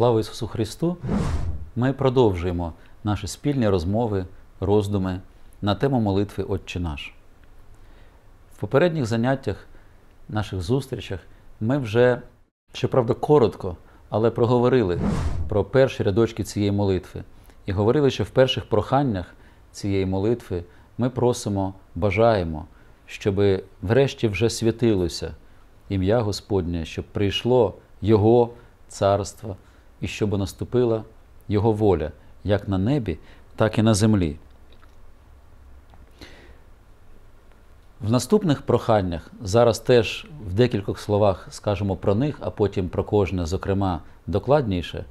Слава Ісусу Христу! Ми продовжуємо наші спільні розмови, роздуми на тему молитви Отче наш. В попередніх заняттях, наших зустрічах, ми вже, щоправда, коротко, але проговорили про перші рядочки цієї молитви і говорили, що в перших проханнях цієї молитви ми просимо, бажаємо, щоб врешті вже святилося ім'я Господнє, щоб прийшло Його царство і щоб наступила Його воля як на небі, так і на землі. В наступних проханнях зараз теж в декількох словах скажемо про них, а потім про кожне, зокрема, докладніше.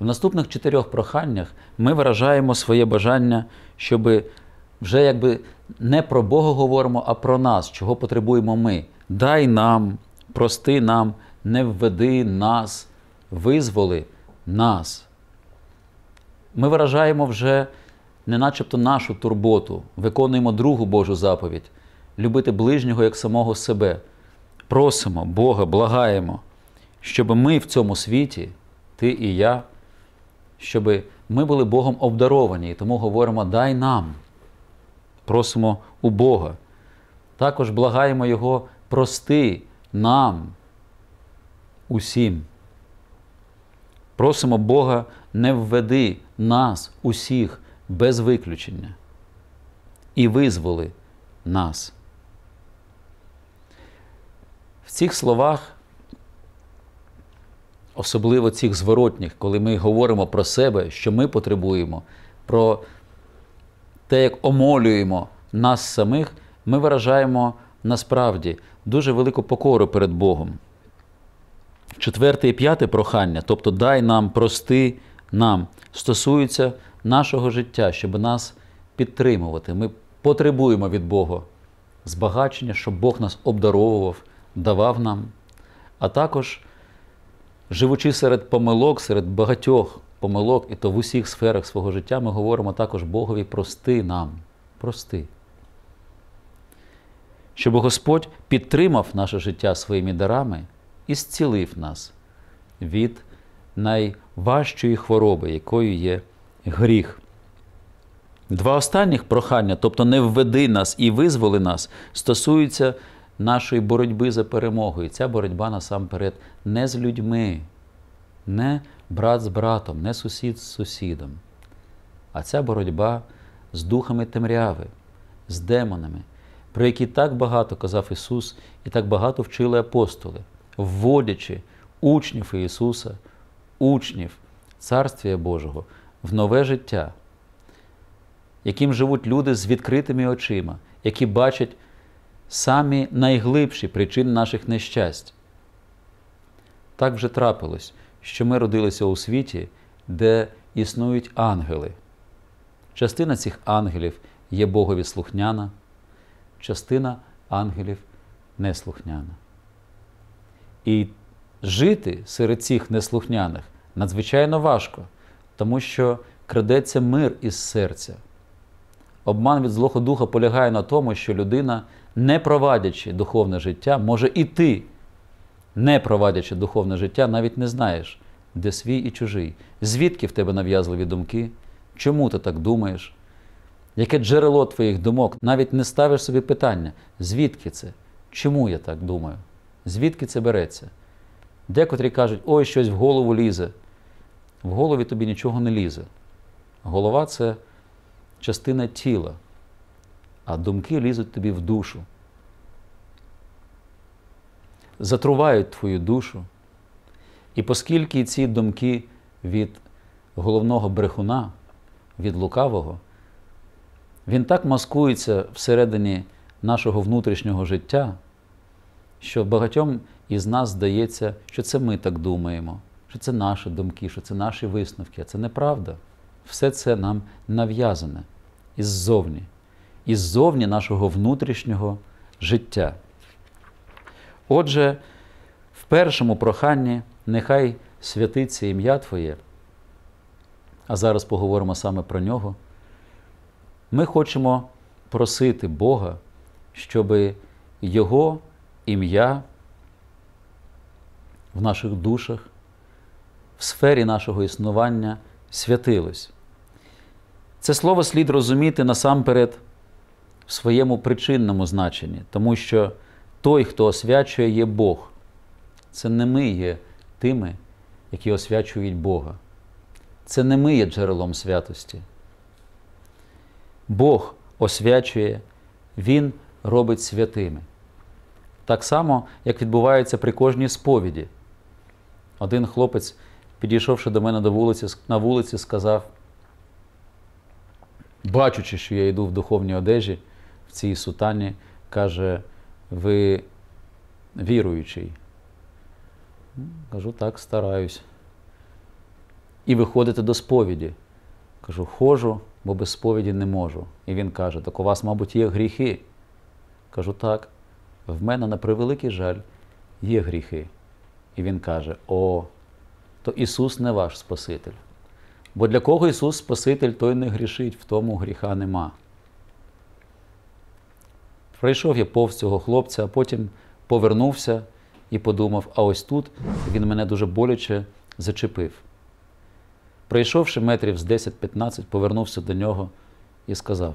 В наступних чотирьох проханнях ми виражаємо своє бажання, щоби вже якби не про Бога говоримо, а про нас, чого потребуємо ми. Дай нам, прости нам, не введи нас, визволи нас. Ми виражаємо вже не начебто нашу турботу, виконуємо другу Божу заповідь любити ближнього як самого себе. Просимо Бога, благаємо, щоб ми в цьому світі, ти і я, щоб ми були Богом обдаровані, і тому говоримо Дай нам. Просимо у Бога. Також благаємо Його прости нам усім. Просимо Бога, не введи нас усіх без виключення і визволи нас. В цих словах, особливо цих зворотніх, коли ми говоримо про себе, що ми потребуємо, про те, як омолюємо нас самих, ми виражаємо насправді дуже велику покору перед Богом. Четверте і п'яте прохання, тобто дай нам прости нам, стосується нашого життя, щоб нас підтримувати. Ми потребуємо від Бога збагачення, щоб Бог нас обдаровував, давав нам, а також живучи серед помилок, серед багатьох помилок, і то в усіх сферах свого життя, ми говоримо також Богові прости нам, прости. Щоб Господь підтримав наше життя своїми дарами і зцілив нас від найважчої хвороби, якою є гріх. Два останніх прохання, тобто не введи нас і визволи нас, стосуються нашої боротьби за перемогу. І ця боротьба насамперед не з людьми, не брат з братом, не сусід з сусідом. А ця боротьба з духами темряви, з демонами, про які так багато казав Ісус і так багато вчили апостоли вводячи учнів Ісуса, учнів Царствія Божого в нове життя, яким живуть люди з відкритими очима, які бачать самі найглибші причини наших нещасть. Так вже трапилось, що ми родилися у світі, де існують ангели. Частина цих ангелів є Богові слухняна, частина ангелів неслухняна. І жити серед цих неслухняних надзвичайно важко, тому що крадеться мир із серця. Обман від Злого Духа полягає на тому, що людина, не провадячи духовне життя, може і ти, не провадячи духовне життя, навіть не знаєш, де свій і чужий, звідки в тебе нав'язливі думки, чому ти так думаєш, яке джерело твоїх думок, навіть не ставиш собі питання, звідки це, чому я так думаю. Звідки це береться? Декотрі кажуть, ой, щось в голову лізе. В голові тобі нічого не лізе. Голова це частина тіла, а думки лізуть тобі в душу. Затрувають твою душу. І оскільки ці думки від головного брехуна, від лукавого, він так маскується всередині нашого внутрішнього життя що багатьом із нас здається, що це ми так думаємо, що це наші думки, що це наші висновки, а це неправда. Все це нам нав'язане іззовні, іззовні нашого внутрішнього життя. Отже, в першому проханні нехай святиться ім'я Твоє, а зараз поговоримо саме про нього. Ми хочемо просити Бога, щоби Його ім'я в наших душах, в сфері нашого існування святилось. Це слово слід розуміти насамперед в своєму причинному значенні, тому що той, хто освячує, є Бог. Це не ми є тими, які освячують Бога. Це не ми є джерелом святості. Бог освячує, Він робить святими так само, як відбувається при кожній сповіді. Один хлопець, підійшовши до мене до вулиці, на вулиці, сказав, бачучи, що я йду в духовній одежі, в цій сутані, каже, ви віруючий. Кажу, так, стараюсь. І виходите до сповіді. Кажу, хожу, бо без сповіді не можу. І він каже: так у вас, мабуть, є гріхи. Кажу, так в мене, на превеликий жаль, є гріхи. І Він каже: О, то Ісус не ваш Спаситель. Бо для кого Ісус Спаситель, той не грішить, в тому гріха нема. Прийшов я повз цього хлопця, а потім повернувся і подумав: а ось тут він мене дуже боляче зачепив. Прийшовши метрів з 10-15, повернувся до нього і сказав: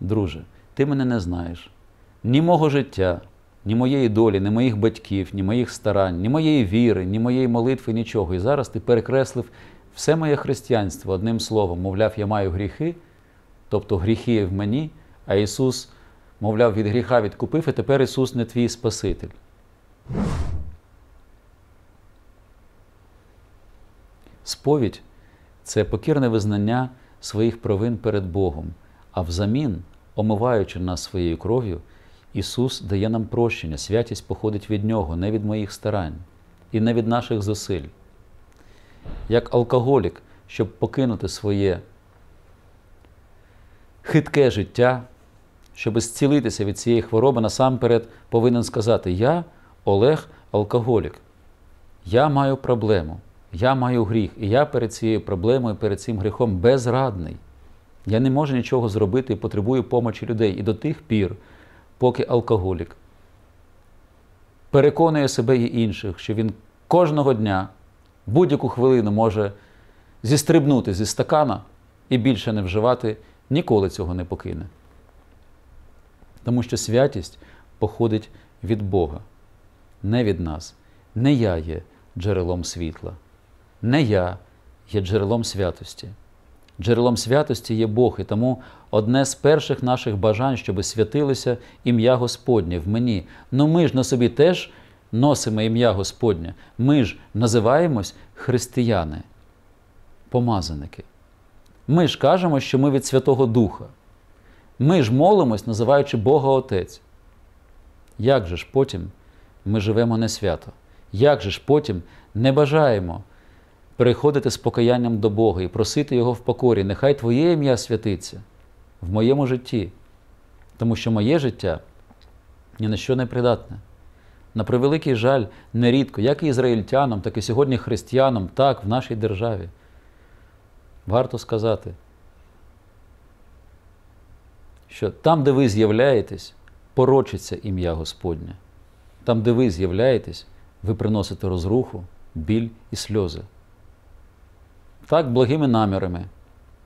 Друже, ти мене не знаєш, ні мого життя, ні моєї долі, ні моїх батьків, ні моїх старань, ні моєї віри, ні моєї молитви, нічого. І зараз ти перекреслив все моє християнство одним словом, мовляв, я маю гріхи, тобто гріхи в мені, а Ісус, мовляв, від гріха відкупив, і тепер Ісус не твій Спаситель. Сповідь це покірне визнання своїх провин перед Богом, а взамін, омиваючи нас своєю кров'ю. Ісус дає нам прощення, святість походить від Нього, не від моїх старань і не від наших зусиль. Як алкоголік, щоб покинути своє хитке життя, щоб зцілитися від цієї хвороби, насамперед повинен сказати: Я, Олег, алкоголік, я маю проблему, я маю гріх, і я перед цією проблемою, перед цим гріхом безрадний. Я не можу нічого зробити і потребую помочі людей. І до тих пір, поки алкоголік, переконує себе і інших, що він кожного дня будь-яку хвилину може зістрибнути зі стакана і більше не вживати, ніколи цього не покине. Тому що святість походить від Бога, не від нас. Не я є джерелом світла, не я є джерелом святості. Джерелом святості є Бог, і тому одне з перших наших бажань, щоб святилося ім'я Господнє в мені. Ну ми ж на собі теж носимо ім'я Господнє. Ми ж називаємось християни, помазаники. Ми ж кажемо, що ми від Святого Духа. Ми ж молимось, називаючи Бога Отець. Як же ж потім ми живемо не свято? Як же ж потім не бажаємо переходити з покаянням до Бога і просити Його в покорі. Нехай Твоє ім'я святиться в моєму житті, тому що моє життя ні на що не придатне. На превеликий жаль, нерідко, як і ізраїльтянам, так і сьогодні християнам, так в нашій державі. Варто сказати, що там, де ви з'являєтесь, порочиться ім'я Господнє. Там, де ви з'являєтесь, ви приносите розруху, біль і сльози. Так, благими намірами,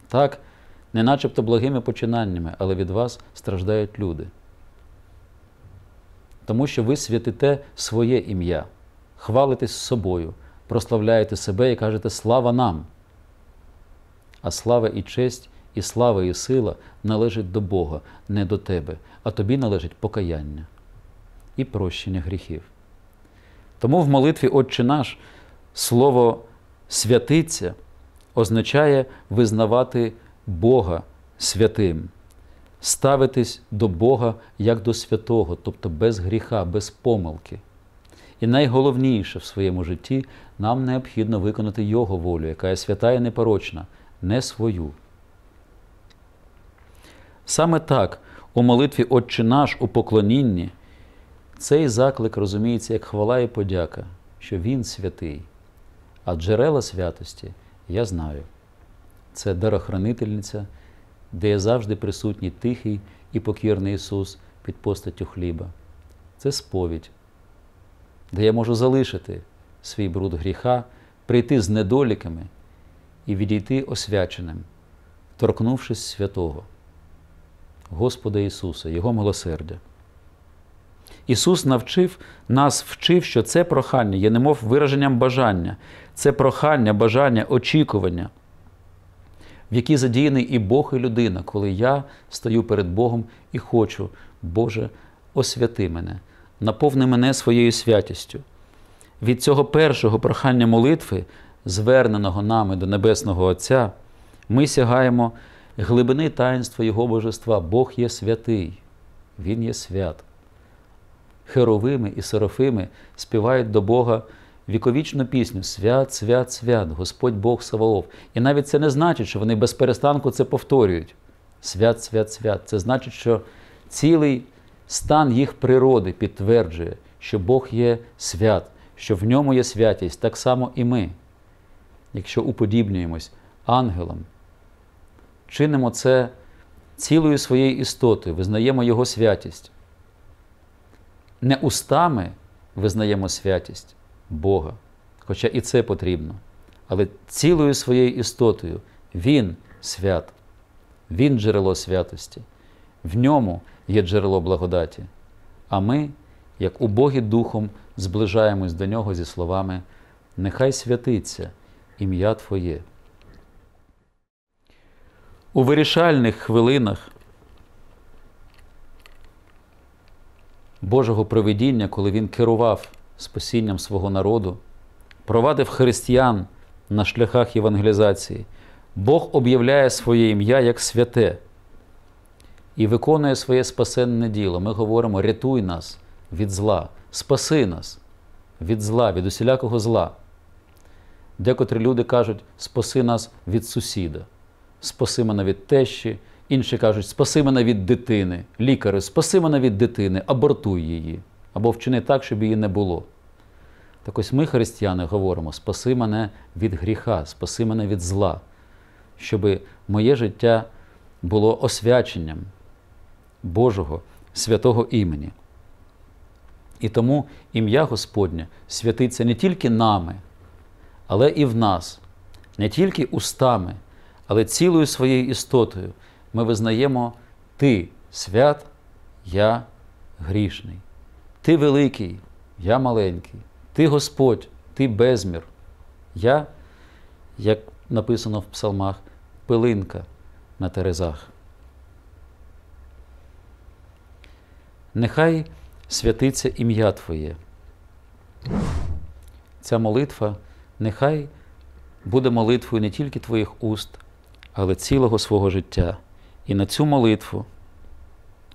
так, не начебто благими починаннями, але від вас страждають люди. Тому що ви святите своє ім'я, хвалитесь собою, прославляєте себе і кажете слава нам. А слава і честь, і слава, і сила належить до Бога, не до тебе, а тобі належить покаяння і прощення гріхів. Тому в молитві Отче наш слово святиться означає визнавати Бога святим, ставитись до Бога як до святого, тобто без гріха, без помилки. І найголовніше в своєму житті нам необхідно виконати Його волю, яка є свята і непорочна, не свою. Саме так у молитві Отче наш у поклонінні цей заклик розуміється як хвала і подяка, що Він святий, а джерела святості я знаю. Це дарохранительниця, де є завжди присутній тихий і покірний Ісус під постаттю хліба. Це сповідь, де я можу залишити свій бруд гріха, прийти з недоліками і відійти освяченим, торкнувшись святого, Господа Ісуса, Його милосердя. Ісус навчив нас, вчив, що це прохання є немов вираженням бажання, це прохання, бажання, очікування, в які задіяний і Бог, і людина, коли я стою перед Богом і хочу, Боже, освяти мене, наповни мене своєю святістю. Від цього першого прохання молитви, зверненого нами до Небесного Отця, ми сягаємо глибини таїнства Його Божества. Бог є святий, Він є свят херовими і серафими співають до Бога віковічну пісню Свят, свят, свят, Господь Бог Саваоф. І навіть це не значить, що вони без перестанку це повторюють. Свят, свят, свят. Це значить, що цілий стан їх природи підтверджує, що Бог є свят, що в ньому є святість, так само і ми, якщо уподібнюємось ангелам. Чинимо це цілою своєю істотою, визнаємо Його святість не устами визнаємо святість Бога, хоча і це потрібно, але цілою своєю істотою Він свят, Він джерело святості, в ньому є джерело благодаті. А ми, як убогі Духом, зближаємось до нього зі словами Нехай святиться ім'я Твоє. У вирішальних хвилинах Божого проведіння, коли він керував спасінням свого народу, провадив християн на шляхах євангелізації, Бог об'являє своє ім'я як святе і виконує своє спасенне діло. Ми говоримо: рятуй нас від зла, спаси нас від зла, від усілякого зла. Декотрі люди кажуть, спаси нас від сусіда, спаси мене від тещі. Інші кажуть, спаси мене від дитини, лікари, спаси мене від дитини, абортуй її, або вчини так, щоб її не було. Так ось ми, християни, говоримо: спаси мене від гріха, спаси мене від зла, щоб моє життя було освяченням Божого, святого імені. І тому ім'я Господнє святиться не тільки нами, але і в нас, не тільки устами, але цілою своєю істотою ми визнаємо, Ти свят, я грішний. Ти великий, я маленький, Ти Господь, Ти безмір. Я, як написано в псалмах, пилинка на терезах. Нехай святиться ім'я Твоє. Ця молитва нехай буде молитвою не тільки Твоїх уст, але цілого свого життя. І на цю молитву,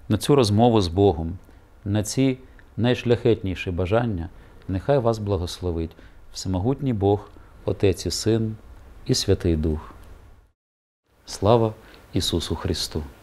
на цю розмову з Богом, на ці найшляхетніші бажання, нехай вас благословить всемогутній Бог, Отець і Син і Святий Дух. Слава Ісусу Христу!